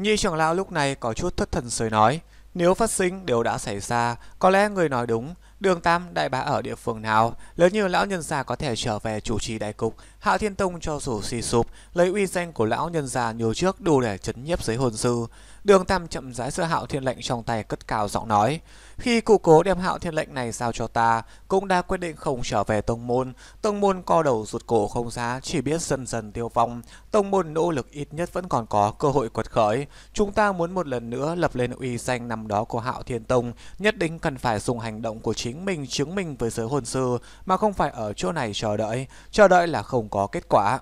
Nhi trưởng lão lúc này có chút thất thần rồi nói, nếu phát sinh đều đã xảy ra, có lẽ người nói đúng, Đường Tam đại bá ở địa phương nào, lớn như lão nhân già có thể trở về chủ trì đại cục, Hạ Thiên Tông cho dù suy sụp, lấy uy danh của lão nhân già nhiều trước đủ để chấn nhiếp giới hồn sư. Đường Tam chậm rãi giơ Hạo Thiên lệnh trong tay cất cao giọng nói: "Khi cụ cố đem Hạo Thiên lệnh này giao cho ta, cũng đã quyết định không trở về tông môn, tông môn co đầu rụt cổ không giá, chỉ biết dần dần tiêu vong, tông môn nỗ lực ít nhất vẫn còn có cơ hội quật khởi. Chúng ta muốn một lần nữa lập lên uy danh năm đó của Hạo Thiên Tông, nhất định cần phải dùng hành động của chỉ chính mình chứng minh với giới hồn sư mà không phải ở chỗ này chờ đợi, chờ đợi là không có kết quả.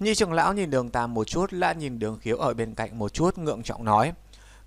Nhi trưởng lão nhìn đường tam một chút, lã nhìn đường khiếu ở bên cạnh một chút, ngượng trọng nói.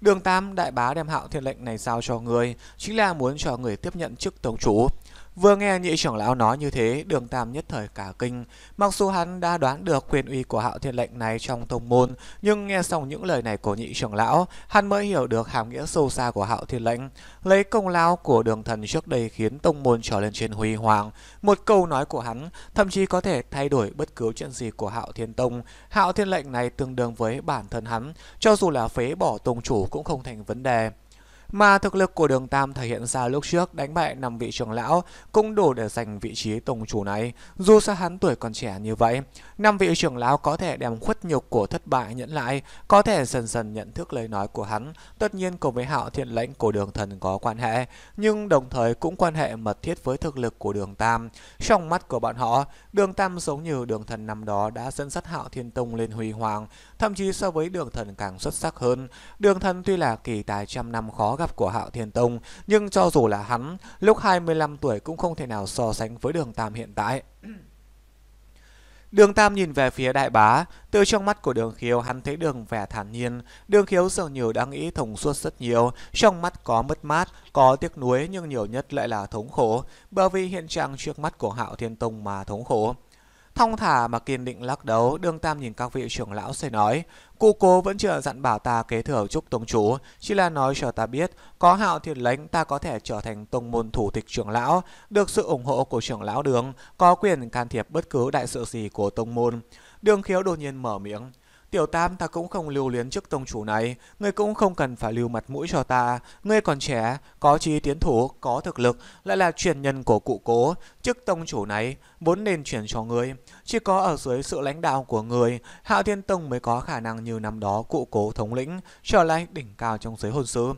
Đường Tam, đại bá đem hạo thiên lệnh này giao cho người, chính là muốn cho người tiếp nhận chức tổng chủ. Vừa nghe nhị trưởng lão nói như thế, đường tam nhất thời cả kinh. Mặc dù hắn đã đoán được quyền uy của hạo thiên lệnh này trong tông môn, nhưng nghe xong những lời này của nhị trưởng lão, hắn mới hiểu được hàm nghĩa sâu xa của hạo thiên lệnh. Lấy công lao của đường thần trước đây khiến tông môn trở lên trên huy hoàng. Một câu nói của hắn thậm chí có thể thay đổi bất cứ chuyện gì của hạo thiên tông. Hạo thiên lệnh này tương đương với bản thân hắn, cho dù là phế bỏ tông chủ cũng không thành vấn đề mà thực lực của Đường Tam thể hiện ra lúc trước đánh bại năm vị trưởng lão cũng đủ để giành vị trí tông chủ này. Dù sao hắn tuổi còn trẻ như vậy, năm vị trưởng lão có thể đem khuất nhục của thất bại nhẫn lại, có thể dần dần nhận thức lời nói của hắn, tất nhiên cùng với Hạo Thiên lệnh của Đường Thần có quan hệ, nhưng đồng thời cũng quan hệ mật thiết với thực lực của Đường Tam. Trong mắt của bọn họ, Đường Tam giống như Đường Thần năm đó đã dẫn dắt Hạo Thiên Tông lên huy hoàng, thậm chí so với đường thần càng xuất sắc hơn. Đường thần tuy là kỳ tài trăm năm khó gặp của Hạo Thiên Tông, nhưng cho dù là hắn, lúc 25 tuổi cũng không thể nào so sánh với đường Tam hiện tại. Đường Tam nhìn về phía đại bá, từ trong mắt của đường khiếu hắn thấy đường vẻ thản nhiên, đường khiếu dường nhiều đã nghĩ thông suốt rất nhiều, trong mắt có mất mát, có tiếc nuối nhưng nhiều nhất lại là thống khổ, bởi vì hiện trạng trước mắt của hạo thiên tông mà thống khổ. Thong thả mà kiên định lắc đầu, đương tam nhìn các vị trưởng lão xây nói. Cụ cố vẫn chưa dặn bảo ta kế thừa chúc tông chủ, chỉ là nói cho ta biết, có hạo thiên lãnh ta có thể trở thành tông môn thủ tịch trưởng lão, được sự ủng hộ của trưởng lão đường, có quyền can thiệp bất cứ đại sự gì của tông môn. Đường khiếu đột nhiên mở miệng. Tiểu tam ta cũng không lưu luyến trước tông chủ này, ngươi cũng không cần phải lưu mặt mũi cho ta. Ngươi còn trẻ, có trí tiến thủ, có thực lực, lại là truyền nhân của cụ cố. Chức tông chủ này vốn nên chuyển cho ngươi. Chỉ có ở dưới sự lãnh đạo của người, Hạo Thiên Tông mới có khả năng như năm đó cụ cố thống lĩnh, trở lại đỉnh cao trong giới hồn sư.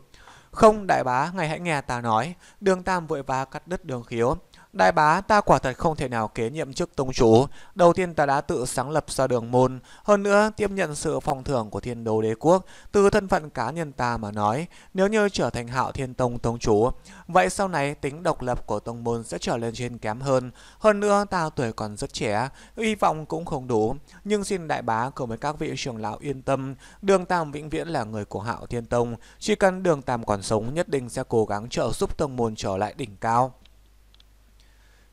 Không đại bá, ngài hãy nghe ta nói. Đường Tam vội vã cắt đứt đường khiếu. Đại bá ta quả thật không thể nào kế nhiệm chức tông chủ. Đầu tiên ta đã tự sáng lập ra đường môn. Hơn nữa, tiếp nhận sự phòng thưởng của thiên đô đế quốc. Từ thân phận cá nhân ta mà nói, nếu như trở thành hạo thiên tông tông chủ, vậy sau này tính độc lập của tông môn sẽ trở lên trên kém hơn. Hơn nữa, ta tuổi còn rất trẻ, hy vọng cũng không đủ. Nhưng xin đại bá cùng với các vị trưởng lão yên tâm, đường tam vĩnh viễn là người của hạo thiên tông. Chỉ cần đường tam còn sống nhất định sẽ cố gắng trợ giúp tông môn trở lại đỉnh cao.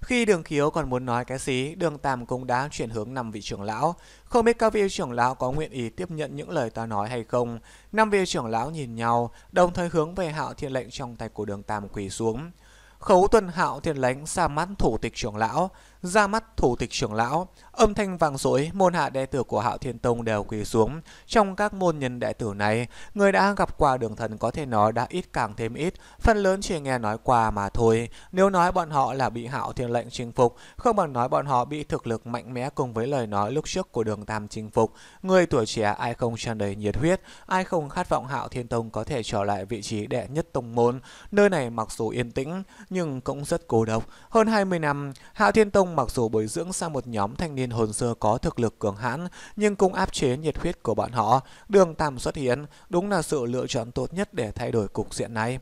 Khi đường khiếu còn muốn nói cái gì, đường tam cũng đã chuyển hướng năm vị trưởng lão. Không biết các vị trưởng lão có nguyện ý tiếp nhận những lời ta nói hay không. Năm vị trưởng lão nhìn nhau, đồng thời hướng về hạo thiên lệnh trong tay của đường tam quỳ xuống. Khấu tuần hạo thiên lệnh xa mắt thủ tịch trưởng lão, ra mắt thủ tịch trưởng lão, âm thanh vang dội, môn hạ đệ tử của Hạo Thiên Tông đều quỳ xuống. Trong các môn nhân đệ tử này, người đã gặp qua đường thần có thể nói đã ít càng thêm ít, phần lớn chỉ nghe nói qua mà thôi. Nếu nói bọn họ là bị Hạo Thiên lệnh chinh phục, không bằng nói bọn họ bị thực lực mạnh mẽ cùng với lời nói lúc trước của Đường Tam chinh phục. Người tuổi trẻ ai không tràn đầy nhiệt huyết, ai không khát vọng Hạo Thiên Tông có thể trở lại vị trí đệ nhất tông môn. Nơi này mặc dù yên tĩnh nhưng cũng rất cô độc. Hơn 20 năm, Hạo Thiên Tông mặc dù bồi dưỡng sang một nhóm thanh niên hồn sơ có thực lực cường hãn, nhưng cũng áp chế nhiệt huyết của bọn họ. Đường Tam xuất hiện đúng là sự lựa chọn tốt nhất để thay đổi cục diện này.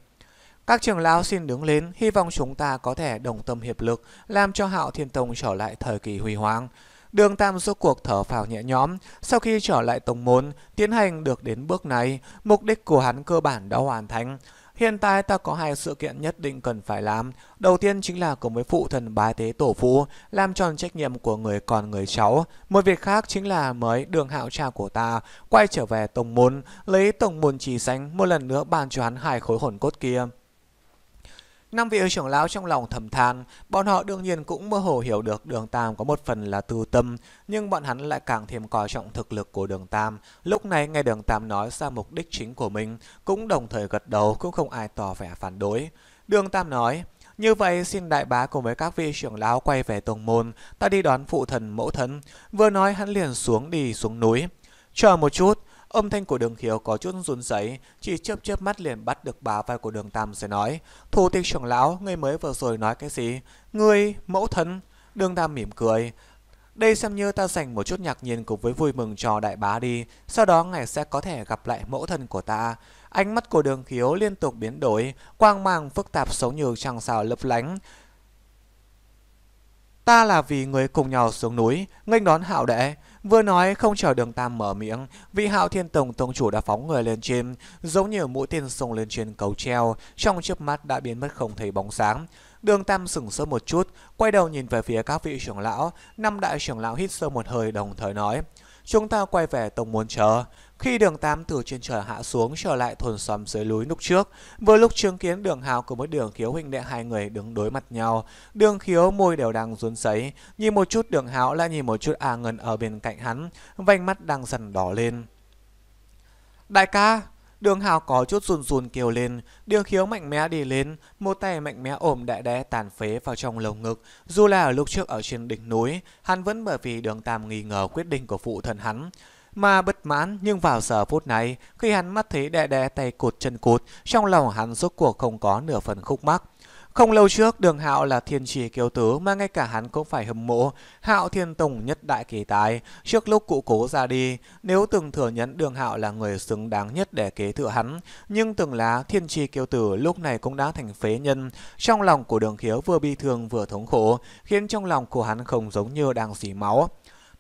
Các trưởng lão xin đứng lên, hy vọng chúng ta có thể đồng tâm hiệp lực, làm cho Hạo Thiên Tông trở lại thời kỳ huy hoàng. Đường Tam rốt cuộc thở phào nhẹ nhõm, sau khi trở lại tông môn, tiến hành được đến bước này, mục đích của hắn cơ bản đã hoàn thành. Hiện tại ta có hai sự kiện nhất định cần phải làm. Đầu tiên chính là cùng với phụ thần bái tế tổ phụ, làm tròn trách nhiệm của người con người cháu. Một việc khác chính là mới đường hạo cha của ta quay trở về tổng môn, lấy tổng môn trì sánh một lần nữa ban cho hắn hai khối hồn cốt kia. Năm vị trưởng lão trong lòng thầm than, bọn họ đương nhiên cũng mơ hồ hiểu được đường Tam có một phần là tư tâm, nhưng bọn hắn lại càng thêm coi trọng thực lực của đường Tam. Lúc này nghe đường Tam nói ra mục đích chính của mình, cũng đồng thời gật đầu cũng không ai tỏ vẻ phản đối. Đường Tam nói, như vậy xin đại bá cùng với các vị trưởng lão quay về tông môn, ta đi đón phụ thần mẫu thần. Vừa nói hắn liền xuống đi xuống núi. Chờ một chút, Âm thanh của đường khiếu có chút run rẩy, chỉ chớp chớp mắt liền bắt được bà vai của đường tam rồi nói. Thủ tịch trưởng lão, ngươi mới vừa rồi nói cái gì? Ngươi, mẫu thân. Đường tam mỉm cười. Đây xem như ta dành một chút nhạc nhiên cùng với vui mừng cho đại bá đi, sau đó ngài sẽ có thể gặp lại mẫu thân của ta. Ánh mắt của đường khiếu liên tục biến đổi, quang mang phức tạp xấu như trăng sao lấp lánh. Ta là vì người cùng nhau xuống núi, nghênh đón hạo đệ. Vừa nói không chờ đường tam mở miệng, vị hạo thiên tổng tông chủ đã phóng người lên trên, giống như mũi tên sông lên trên cầu treo, trong chớp mắt đã biến mất không thấy bóng sáng. Đường Tam sửng sốt một chút, quay đầu nhìn về phía các vị trưởng lão, năm đại trưởng lão hít sâu một hơi đồng thời nói: "Chúng ta quay về tông môn chờ." Khi đường 8 từ trên trời hạ xuống trở lại thôn xóm dưới núi lúc trước, vừa lúc chứng kiến đường hào cùng với đường khiếu huynh đệ hai người đứng đối mặt nhau, đường khiếu môi đều đang run sấy, nhìn một chút đường hào lại nhìn một chút A Ngân ở bên cạnh hắn, vành mắt đang dần đỏ lên. Đại ca, Đường Hào có chút run run kêu lên, đường khiếu mạnh mẽ đi lên, một tay mạnh mẽ ôm đại đé tàn phế vào trong lồng ngực. Dù là ở lúc trước ở trên đỉnh núi, hắn vẫn bởi vì đường Tam nghi ngờ quyết định của phụ thần hắn mà bất mãn nhưng vào giờ phút này khi hắn mắt thấy đè đè tay cột chân cột trong lòng hắn rốt cuộc không có nửa phần khúc mắc không lâu trước đường hạo là thiên trì kiêu tứ mà ngay cả hắn cũng phải hâm mộ hạo thiên tùng nhất đại kỳ tài trước lúc cụ cố ra đi nếu từng thừa nhận đường hạo là người xứng đáng nhất để kế thừa hắn nhưng từng là thiên trì kiêu tử lúc này cũng đã thành phế nhân trong lòng của đường khiếu vừa bi thương vừa thống khổ khiến trong lòng của hắn không giống như đang dì máu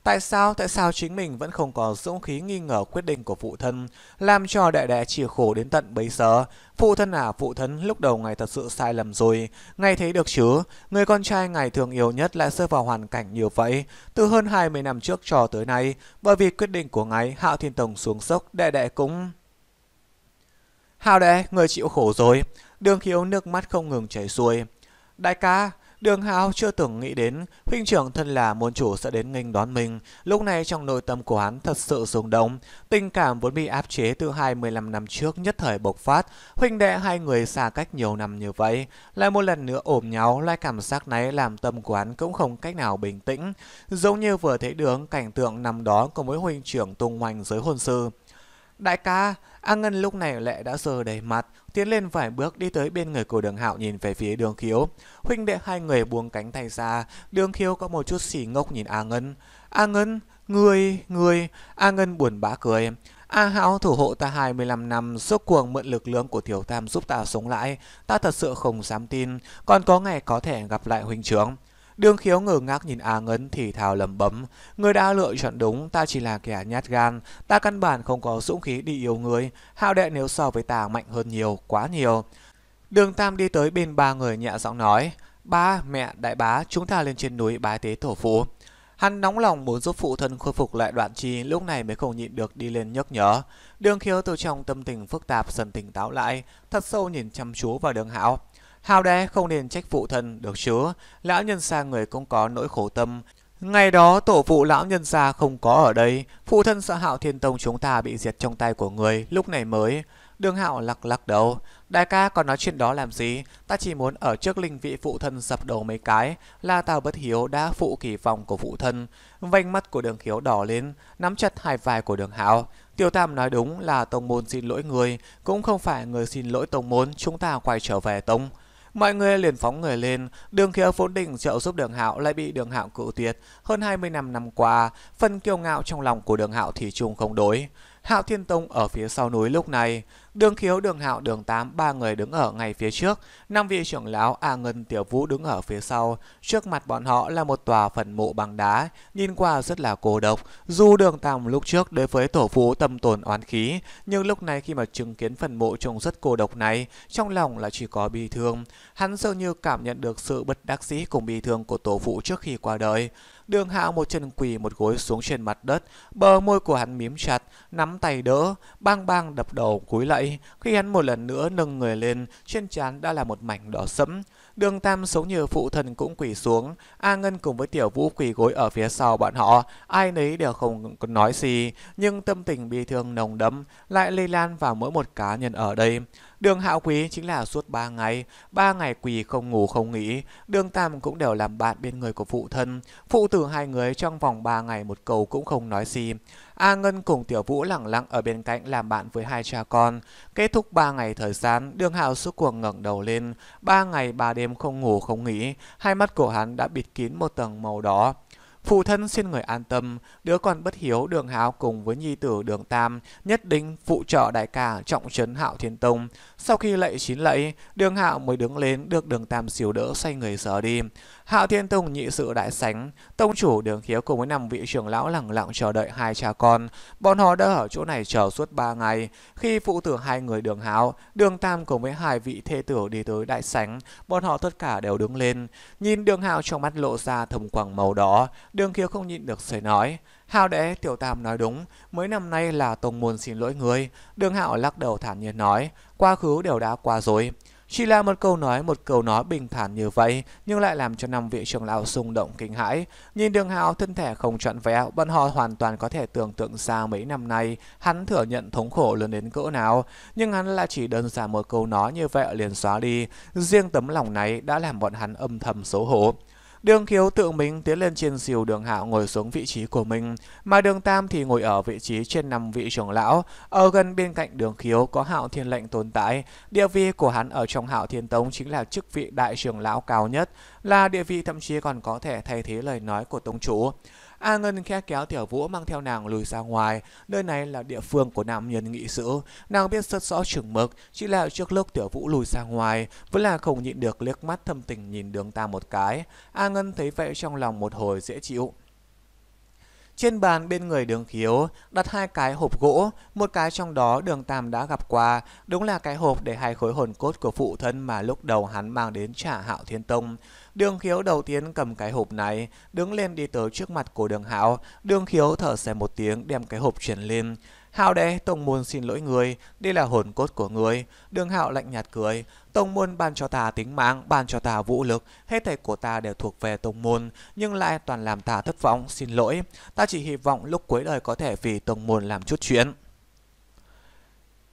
Tại sao, tại sao chính mình vẫn không có dũng khí nghi ngờ quyết định của phụ thân, làm cho đại đệ chịu khổ đến tận bấy giờ? Phụ thân à, phụ thân lúc đầu ngài thật sự sai lầm rồi, Ngài thấy được chứ, người con trai ngài thường yêu nhất lại rơi vào hoàn cảnh như vậy, từ hơn 20 năm trước cho tới nay, bởi vì quyết định của ngài Hạo Thiên Tông xuống sốc, đệ đệ cũng... Hạo đệ, người chịu khổ rồi, đường khiếu nước mắt không ngừng chảy xuôi. Đại ca, Đường Hạo chưa từng nghĩ đến huynh trưởng thân là môn chủ sẽ đến nghênh đón mình. Lúc này trong nội tâm của hắn thật sự rung động, tình cảm vốn bị áp chế từ 25 năm trước nhất thời bộc phát, huynh đệ hai người xa cách nhiều năm như vậy, lại một lần nữa ôm nhau, loại cảm giác này làm tâm của hắn cũng không cách nào bình tĩnh, giống như vừa thấy đường cảnh tượng năm đó của mối huynh trưởng tung hoành giới hôn sư. Đại ca, A Ngân lúc này lệ đã rơi đầy mặt, tiến lên vài bước đi tới bên người của đường hạo nhìn về phía đường khiếu huynh đệ hai người buông cánh tay ra đường khiếu có một chút xì ngốc nhìn a ngân a ngân người người a ngân buồn bã cười A Hạo thủ hộ ta 25 năm, suốt cuồng mượn lực lượng của Tiểu Tam giúp ta sống lại, ta thật sự không dám tin, còn có ngày có thể gặp lại huynh trưởng. Đường khiếu ngờ ngác nhìn Á Ngân thì thào lầm bấm. Người đã lựa chọn đúng, ta chỉ là kẻ nhát gan. Ta căn bản không có dũng khí đi yêu người. Hạo đệ nếu so với ta mạnh hơn nhiều, quá nhiều. Đường Tam đi tới bên ba người nhẹ giọng nói. Ba, mẹ, đại bá, chúng ta lên trên núi bái tế tổ phụ. Hắn nóng lòng muốn giúp phụ thân khôi phục lại đoạn chi lúc này mới không nhịn được đi lên nhấc nhớ. Đường khiếu từ trong tâm tình phức tạp dần tỉnh táo lại, thật sâu nhìn chăm chú vào đường hạo hao đẽ không nên trách phụ thân được chứa, lão nhân xa người cũng có nỗi khổ tâm. Ngày đó tổ phụ lão nhân xa không có ở đây, phụ thân sợ hạo thiên tông chúng ta bị diệt trong tay của người lúc này mới. Đường hạo lắc lắc đầu, đại ca còn nói chuyện đó làm gì, ta chỉ muốn ở trước linh vị phụ thân sập đầu mấy cái, là tao bất hiếu đã phụ kỳ vọng của phụ thân. Vành mắt của đường khiếu đỏ lên, nắm chặt hai vai của đường hạo. Tiểu Tam nói đúng là tông môn xin lỗi người, cũng không phải người xin lỗi tông môn, chúng ta quay trở về tông. Mọi người liền phóng người lên, đường khiếu vốn định trợ giúp đường hạo lại bị đường hạo cự tuyệt. Hơn 20 năm năm qua, phần kiêu ngạo trong lòng của đường hạo thì chung không đối. Hạo Thiên Tông ở phía sau núi lúc này, Đường Khiếu, Đường Hạo, Đường Tám, ba người đứng ở ngay phía trước, năm vị trưởng lão A Ngân, Tiểu Vũ đứng ở phía sau. Trước mặt bọn họ là một tòa phần mộ bằng đá, nhìn qua rất là cô độc. Dù Đường Tam lúc trước đối với tổ phụ tâm tồn oán khí, nhưng lúc này khi mà chứng kiến phần mộ trông rất cô độc này, trong lòng là chỉ có bi thương. Hắn dường như cảm nhận được sự bất đắc dĩ cùng bi thương của tổ phụ trước khi qua đời. Đường Hạo một chân quỳ một gối xuống trên mặt đất, bờ môi của hắn mím chặt, nắm tay đỡ, bang bang đập đầu cúi lại khi hắn một lần nữa nâng người lên, trên trán đã là một mảnh đỏ sẫm. Đường Tam sống như phụ thần cũng quỳ xuống. A Ngân cùng với Tiểu Vũ quỳ gối ở phía sau bọn họ. Ai nấy đều không nói gì, nhưng tâm tình bi thương nồng đấm lại lây lan vào mỗi một cá nhân ở đây. Đường hạo quý chính là suốt 3 ngày, 3 ngày quỳ không ngủ không nghỉ, đường tam cũng đều làm bạn bên người của phụ thân. Phụ tử hai người trong vòng 3 ngày một câu cũng không nói gì. A Ngân cùng Tiểu Vũ lặng lặng ở bên cạnh làm bạn với hai cha con. Kết thúc 3 ngày thời gian, đường hạo suốt cuộc ngẩng đầu lên. 3 ngày 3 đêm không ngủ không nghỉ, hai mắt của hắn đã bịt kín một tầng màu đỏ. Phụ thân xin người an tâm, đứa con bất hiếu đường háo cùng với nhi tử đường tam, nhất định phụ trợ đại ca trọng trấn hạo thiên tông. Sau khi lạy chín lạy, đường hạo mới đứng lên được đường tam xỉu đỡ xoay người sở đi. Hạo Thiên Tùng nhị sự đại sánh, tông chủ đường khiếu cùng với năm vị trưởng lão lặng lặng chờ đợi hai cha con. Bọn họ đã ở chỗ này chờ suốt ba ngày. Khi phụ tử hai người đường háo, đường tam cùng với hai vị thê tử đi tới đại sánh, bọn họ tất cả đều đứng lên. Nhìn đường hạo trong mắt lộ ra thầm quầng màu đỏ, đường khiếu không nhịn được sởi nói. Hạo đệ tiểu tam nói đúng, mấy năm nay là tông môn xin lỗi người. Đường hạo lắc đầu thản nhiên nói, quá khứ đều đã qua rồi. Chỉ là một câu nói, một câu nói bình thản như vậy, nhưng lại làm cho năm vị trưởng lão xung động kinh hãi. Nhìn đường hào thân thể không trọn vẹn, bọn họ hoàn toàn có thể tưởng tượng ra mấy năm nay, hắn thừa nhận thống khổ lớn đến cỡ nào. Nhưng hắn lại chỉ đơn giản một câu nói như vậy liền xóa đi. Riêng tấm lòng này đã làm bọn hắn âm thầm xấu hổ. Đường Khiếu tự mình tiến lên trên diều đường hạo ngồi xuống vị trí của mình, mà đường Tam thì ngồi ở vị trí trên năm vị trưởng lão. Ở gần bên cạnh đường Khiếu có hạo thiên lệnh tồn tại, địa vị của hắn ở trong hạo thiên tống chính là chức vị đại trưởng lão cao nhất, là địa vị thậm chí còn có thể thay thế lời nói của tông chủ. A à, Ngân khe kéo Tiểu Vũ mang theo nàng lùi ra ngoài, nơi này là địa phương của nam nhân nghị sự. Nàng biết rất rõ trường mực, chỉ là trước lúc Tiểu Vũ lùi ra ngoài, vẫn là không nhịn được liếc mắt thâm tình nhìn đường ta một cái. A Ngân thấy vậy trong lòng một hồi dễ chịu. Trên bàn bên người đường khiếu đặt hai cái hộp gỗ, một cái trong đó đường Tam đã gặp qua, đúng là cái hộp để hai khối hồn cốt của phụ thân mà lúc đầu hắn mang đến trả hạo thiên tông. Đường khiếu đầu tiên cầm cái hộp này, đứng lên đi tới trước mặt của đường hạo, đường khiếu thở xe một tiếng đem cái hộp chuyển lên. Hạo đệ, tông môn xin lỗi người, đây là hồn cốt của người. Đường hạo lạnh nhạt cười, tông môn ban cho ta tính mạng, ban cho ta vũ lực, hết thảy của ta đều thuộc về tông môn, nhưng lại toàn làm ta thất vọng, xin lỗi. Ta chỉ hy vọng lúc cuối đời có thể vì tông môn làm chút chuyện.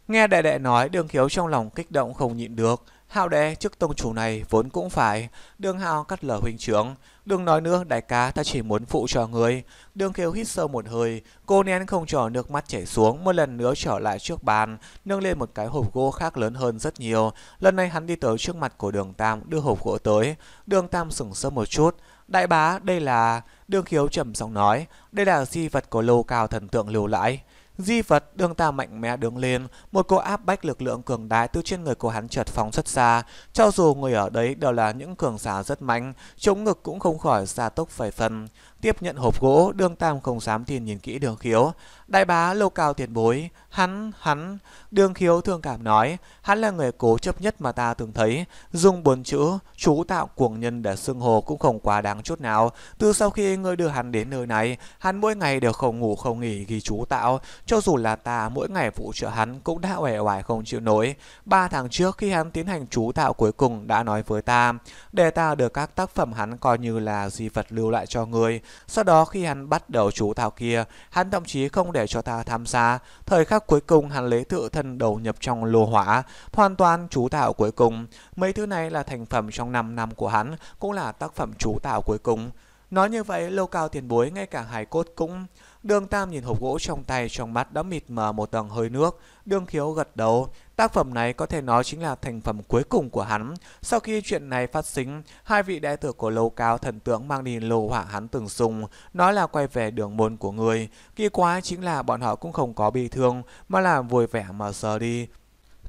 Nghe đệ đệ nói, đường khiếu trong lòng kích động không nhịn được. Hạo đệ trước tông chủ này vốn cũng phải. Đường hạo cắt lở huynh trưởng, Đừng nói nữa, đại ca, ta chỉ muốn phụ cho người. Đường Kiều hít sâu một hơi, cô nén không cho nước mắt chảy xuống, một lần nữa trở lại trước bàn, nâng lên một cái hộp gỗ khác lớn hơn rất nhiều. Lần này hắn đi tới trước mặt của đường Tam, đưa hộp gỗ tới. Đường Tam sững sờ một chút. Đại bá, đây là... Đường khiếu trầm giọng nói, đây là di vật của lô cao thần tượng lưu lại. Di vật đương ta mạnh mẽ đứng lên, một cô áp bách lực lượng cường đại từ trên người của hắn chợt phóng rất xa. Cho dù người ở đấy đều là những cường giả rất mạnh, chống ngực cũng không khỏi ra tốc vài phần tiếp nhận hộp gỗ, đương tam không dám tin nhìn kỹ đường khiếu. Đại bá lâu cao tiền bối, hắn, hắn, đường khiếu thương cảm nói, hắn là người cố chấp nhất mà ta từng thấy, dùng bốn chữ, chú tạo cuồng nhân để xưng hồ cũng không quá đáng chút nào. Từ sau khi ngươi đưa hắn đến nơi này, hắn mỗi ngày đều không ngủ không nghỉ ghi chú tạo, cho dù là ta mỗi ngày phụ trợ hắn cũng đã uể oải không chịu nổi. Ba tháng trước khi hắn tiến hành chú tạo cuối cùng đã nói với ta, để ta được các tác phẩm hắn coi như là di vật lưu lại cho người sau đó khi hắn bắt đầu chú Thảo kia, hắn thậm chí không để cho ta tham gia. Thời khắc cuối cùng hắn lấy tự thân đầu nhập trong lô hỏa, hoàn toàn chú tạo cuối cùng. Mấy thứ này là thành phẩm trong 5 năm của hắn, cũng là tác phẩm chú tạo cuối cùng. Nói như vậy, lâu cao tiền bối ngay cả hải cốt cũng... Đường Tam nhìn hộp gỗ trong tay trong mắt đã mịt mờ một tầng hơi nước, đường khiếu gật đầu, Tác phẩm này có thể nói chính là thành phẩm cuối cùng của hắn. Sau khi chuyện này phát sinh, hai vị đệ tử của lâu cao thần tướng mang đi lô hỏa hắn từng dùng, nói là quay về đường môn của người. Kỳ quá chính là bọn họ cũng không có bị thương, mà là vui vẻ mà sờ đi.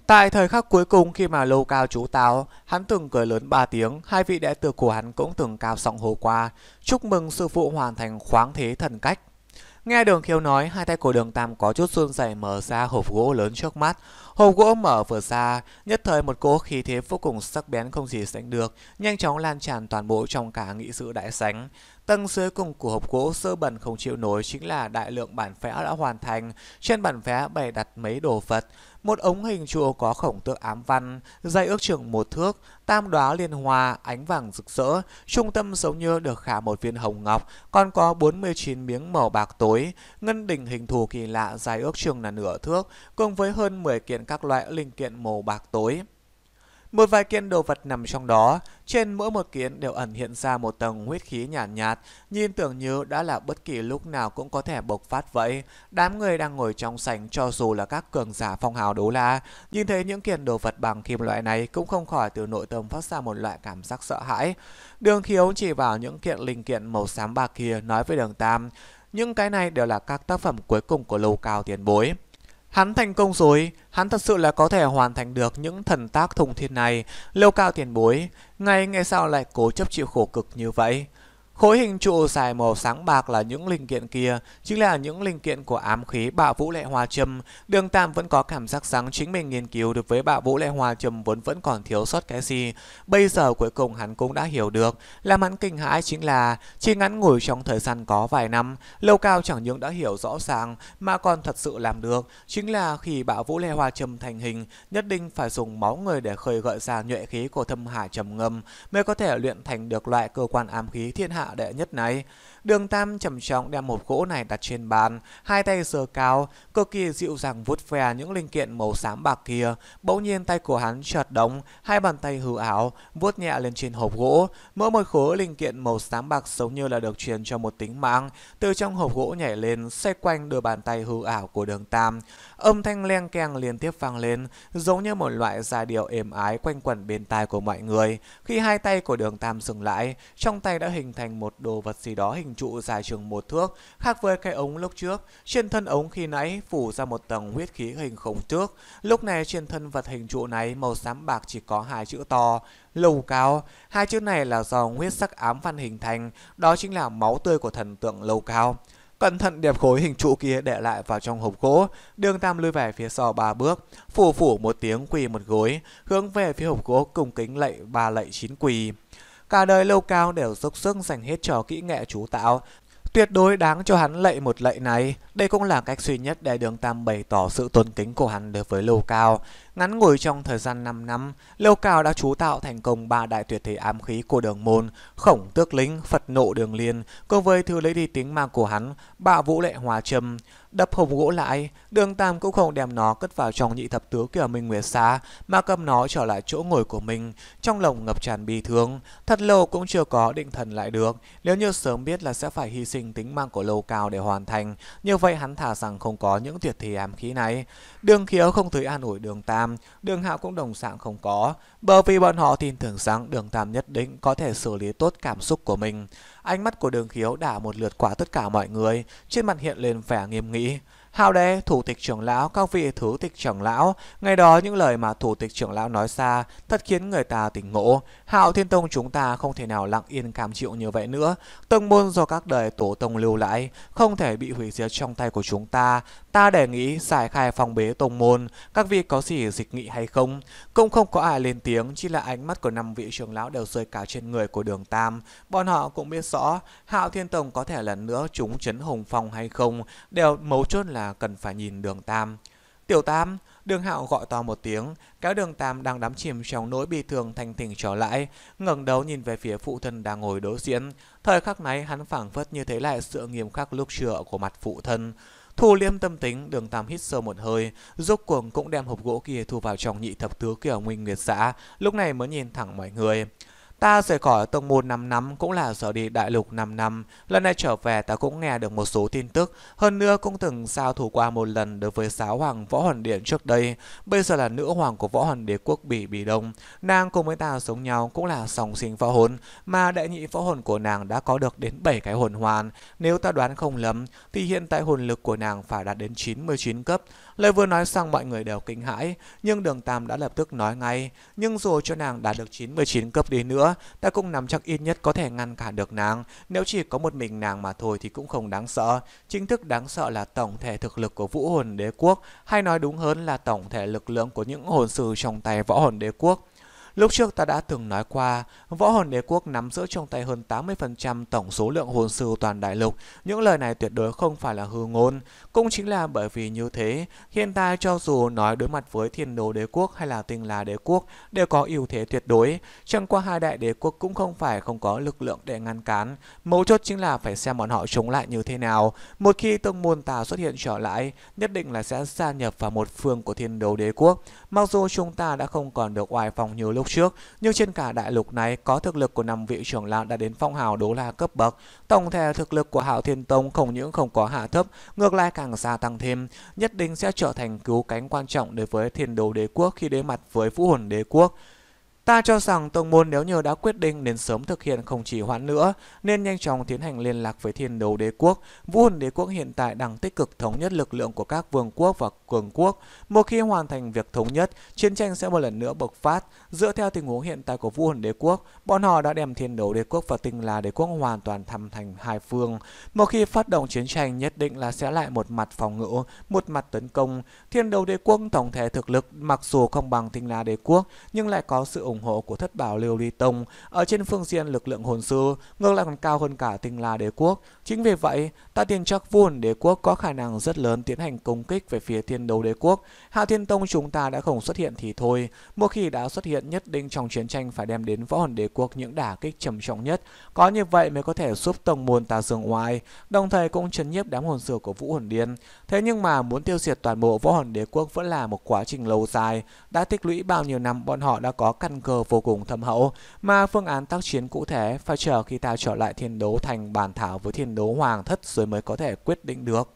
Tại thời khắc cuối cùng khi mà lâu cao chú táo, hắn từng cười lớn ba tiếng, hai vị đệ tử của hắn cũng từng cao giọng hô qua. Chúc mừng sư phụ hoàn thành khoáng thế thần cách. Nghe đường khiếu nói, hai tay của đường tam có chút run rẩy mở ra hộp gỗ lớn trước mắt. Hộp gỗ mở vừa ra, nhất thời một cỗ khí thế vô cùng sắc bén không gì sánh được, nhanh chóng lan tràn toàn bộ trong cả nghị sự đại sánh. Tầng dưới cùng của hộp gỗ sơ bẩn không chịu nổi chính là đại lượng bản vẽ đã hoàn thành. Trên bản vẽ bày đặt mấy đồ vật, một ống hình trụ có khổng tượng ám văn, dài ước chừng một thước, tam đóa liên hoa, ánh vàng rực rỡ, trung tâm giống như được khả một viên hồng ngọc, còn có 49 miếng màu bạc tối, ngân đỉnh hình thù kỳ lạ dài ước chừng là nửa thước, cùng với hơn 10 kiện các loại linh kiện màu bạc tối. Một vài kiện đồ vật nằm trong đó, trên mỗi một kiện đều ẩn hiện ra một tầng huyết khí nhàn nhạt, nhạt, nhìn tưởng như đã là bất kỳ lúc nào cũng có thể bộc phát vậy. Đám người đang ngồi trong sảnh cho dù là các cường giả phong hào đấu la, nhìn thấy những kiện đồ vật bằng kim loại này cũng không khỏi từ nội tâm phát ra một loại cảm giác sợ hãi. Đường khiếu chỉ vào những kiện linh kiện màu xám bạc kia nói với đường tam, những cái này đều là các tác phẩm cuối cùng của lâu cao tiền bối. Hắn thành công rồi, hắn thật sự là có thể hoàn thành được những thần tác thùng thiên này, lâu cao tiền bối, ngay ngay sao lại cố chấp chịu khổ cực như vậy. Khối hình trụ dài màu sáng bạc là những linh kiện kia, chính là những linh kiện của ám khí bạo vũ lệ hoa châm. Đường Tam vẫn có cảm giác rằng chính mình nghiên cứu được với bạo vũ lệ hoa châm vốn vẫn còn thiếu sót cái gì. Bây giờ cuối cùng hắn cũng đã hiểu được, làm hắn kinh hãi chính là chỉ ngắn ngủi trong thời gian có vài năm, lâu cao chẳng những đã hiểu rõ ràng mà còn thật sự làm được. Chính là khi bạo vũ lệ hoa châm thành hình, nhất định phải dùng máu người để khơi gợi ra nhuệ khí của thâm hải trầm ngâm mới có thể luyện thành được loại cơ quan ám khí thiên hạ hạ đệ nhất này. Đường Tam trầm trọng đem hộp gỗ này đặt trên bàn, hai tay sờ cao, cực kỳ dịu dàng vuốt ve những linh kiện màu xám bạc kia. Bỗng nhiên tay của hắn chợt động, hai bàn tay hư ảo vuốt nhẹ lên trên hộp gỗ, mỗi một khối linh kiện màu xám bạc giống như là được truyền cho một tính mạng, từ trong hộp gỗ nhảy lên, xoay quanh đôi bàn tay hư ảo của Đường Tam. Âm thanh leng keng liên tiếp vang lên, giống như một loại giai điệu êm ái quanh quẩn bên tai của mọi người. Khi hai tay của Đường Tam dừng lại, trong tay đã hình thành một đồ vật gì đó hình trụ dài chừng một thước, khác với cái ống lúc trước. Trên thân ống khi nãy phủ ra một tầng huyết khí hình khổng trước Lúc này trên thân vật hình trụ này màu xám bạc chỉ có hai chữ to, lầu cao. Hai chữ này là do huyết sắc ám văn hình thành, đó chính là máu tươi của thần tượng lầu cao. Cẩn thận đẹp khối hình trụ kia để lại vào trong hộp gỗ, đường tam lui về phía sau ba bước, phủ phủ một tiếng quỳ một gối, hướng về phía hộp gỗ cùng kính lạy ba lạy chín quỳ. Cả đời lâu cao đều dốc sức dành hết cho kỹ nghệ chú tạo, tuyệt đối đáng cho hắn lạy một lạy này. Đây cũng là cách duy nhất để Đường Tam bày tỏ sự tôn kính của hắn đối với Lâu Cao. Ngắn ngủi trong thời gian 5 năm, Liêu Cao đã chú tạo thành công ba đại tuyệt thế ám khí của đường môn, khổng tước lính, Phật nộ đường liên, cùng với thứ lấy đi tính mang của hắn, bạ vũ lệ hòa châm. Đập hồng gỗ lại, đường tam cũng không đem nó cất vào trong nhị thập tứ của Minh Nguyệt Xá, mà cầm nó trở lại chỗ ngồi của mình, trong lòng ngập tràn bi thương. Thật lâu cũng chưa có định thần lại được, nếu như sớm biết là sẽ phải hy sinh tính mạng của Lâu Cao để hoàn thành, như vậy hắn thả rằng không có những tuyệt thế ám khí này. Đường khiếu không thấy an ủi đường tam, Nam, đường Hạo cũng đồng dạng không có, bởi vì bọn họ tin tưởng rằng đường Tam nhất định có thể xử lý tốt cảm xúc của mình. Ánh mắt của đường khiếu đã một lượt qua tất cả mọi người, trên mặt hiện lên vẻ nghiêm nghị. Hào đế, thủ tịch trưởng lão, các vị thứ tịch trưởng lão, ngày đó những lời mà thủ tịch trưởng lão nói ra thật khiến người ta tỉnh ngộ. Hạo Thiên Tông chúng ta không thể nào lặng yên cam chịu như vậy nữa. Tông môn do các đời tổ tông lưu lại, không thể bị hủy diệt trong tay của chúng ta. Ta đề nghị giải khai phòng bế tông môn, các vị có gì dịch nghị hay không? Cũng không có ai lên tiếng, chỉ là ánh mắt của năm vị trưởng lão đều rơi cả trên người của đường Tam. Bọn họ cũng biết rõ, Hạo Thiên Tông có thể lần nữa chúng chấn hùng phong hay không, đều mấu chốt là cần phải nhìn đường Tam. Tiểu Tam, đường hạo gọi to một tiếng, kéo đường Tam đang đắm chìm trong nỗi bi thương thành thình trở lại, ngẩng đầu nhìn về phía phụ thân đang ngồi đối diện. Thời khắc này hắn phảng phất như thế lại sự nghiêm khắc lúc trưa của mặt phụ thân. Thu liêm tâm tính, đường tam hít sâu một hơi, giúp cuộc cũng đem hộp gỗ kia thu vào trong nhị thập tứ kiểu nguyên nguyệt xã, lúc này mới nhìn thẳng mọi người. Ta rời khỏi tông môn 5 năm cũng là rời đi đại lục 5 năm. Lần này trở về ta cũng nghe được một số tin tức. Hơn nữa cũng từng sao thủ qua một lần đối với giáo hoàng Võ Hoàn Điện trước đây. Bây giờ là nữ hoàng của Võ Hoàn Đế quốc Bỉ Bỉ Đông. Nàng cùng với ta sống nhau cũng là song sinh võ hồn. Mà đại nhị võ hồn của nàng đã có được đến 7 cái hồn hoàn. Nếu ta đoán không lầm thì hiện tại hồn lực của nàng phải đạt đến 99 cấp. Lời vừa nói xong mọi người đều kinh hãi, nhưng đường Tam đã lập tức nói ngay. Nhưng dù cho nàng đã được 99 cấp đi nữa, ta cũng nắm chắc ít nhất có thể ngăn cản được nàng. Nếu chỉ có một mình nàng mà thôi thì cũng không đáng sợ. Chính thức đáng sợ là tổng thể thực lực của vũ hồn đế quốc, hay nói đúng hơn là tổng thể lực lượng của những hồn sư trong tay võ hồn đế quốc. Lúc trước ta đã từng nói qua, võ hồn đế quốc nắm giữ trong tay hơn 80% tổng số lượng hồn sư toàn đại lục. Những lời này tuyệt đối không phải là hư ngôn. Cũng chính là bởi vì như thế, hiện tại cho dù nói đối mặt với thiên đồ đế quốc hay là tinh là đế quốc đều có ưu thế tuyệt đối. Chẳng qua hai đại đế quốc cũng không phải không có lực lượng để ngăn cản. Mấu chốt chính là phải xem bọn họ chống lại như thế nào. Một khi tông môn tà xuất hiện trở lại, nhất định là sẽ gia nhập vào một phương của thiên đồ đế quốc. Mặc dù chúng ta đã không còn được oai phong như lúc trước, nhưng trên cả đại lục này có thực lực của năm vị trưởng lão đã đến phong hào đấu la cấp bậc. Tổng thể thực lực của Hạo Thiên Tông không những không có hạ thấp, ngược lại càng gia tăng thêm, nhất định sẽ trở thành cứu cánh quan trọng đối với Thiên Đấu Đế quốc khi đối mặt với Vũ Hồn Đế quốc. Ta cho rằng tông môn nếu như đã quyết định nên sớm thực hiện không chỉ hoãn nữa, nên nhanh chóng tiến hành liên lạc với thiên đấu đế quốc. Vũ hồn đế quốc hiện tại đang tích cực thống nhất lực lượng của các vương quốc và cường quốc. Một khi hoàn thành việc thống nhất, chiến tranh sẽ một lần nữa bộc phát. Dựa theo tình huống hiện tại của vũ hồn đế quốc, bọn họ đã đem thiên đấu đế quốc và tinh là đế quốc hoàn toàn thăm thành hai phương. Một khi phát động chiến tranh nhất định là sẽ lại một mặt phòng ngự, một mặt tấn công. Thiên đấu đế quốc tổng thể thực lực mặc dù không bằng tinh là đế quốc, nhưng lại có sự ủng ủng hộ của thất bảo Liêu Ly Tông ở trên phương diện lực lượng hồn sư ngược lại còn cao hơn cả tinh la đế quốc. Chính vì vậy, ta tiên chắc vun đế quốc có khả năng rất lớn tiến hành công kích về phía thiên đấu đế quốc. Hạ Thiên Tông chúng ta đã không xuất hiện thì thôi. Một khi đã xuất hiện nhất định trong chiến tranh phải đem đến võ hồn đế quốc những đả kích trầm trọng nhất. Có như vậy mới có thể giúp tông môn ta dừng ngoài đồng thời cũng chấn nhiếp đám hồn sư của Vũ Hồn Điên. Thế nhưng mà muốn tiêu diệt toàn bộ võ hồn đế quốc vẫn là một quá trình lâu dài. Đã tích lũy bao nhiêu năm bọn họ đã có căn cứ cơ vô cùng thâm hậu, mà phương án tác chiến cụ thể phải chờ khi ta trở lại thiên đấu thành bàn thảo với thiên đấu hoàng thất rồi mới có thể quyết định được.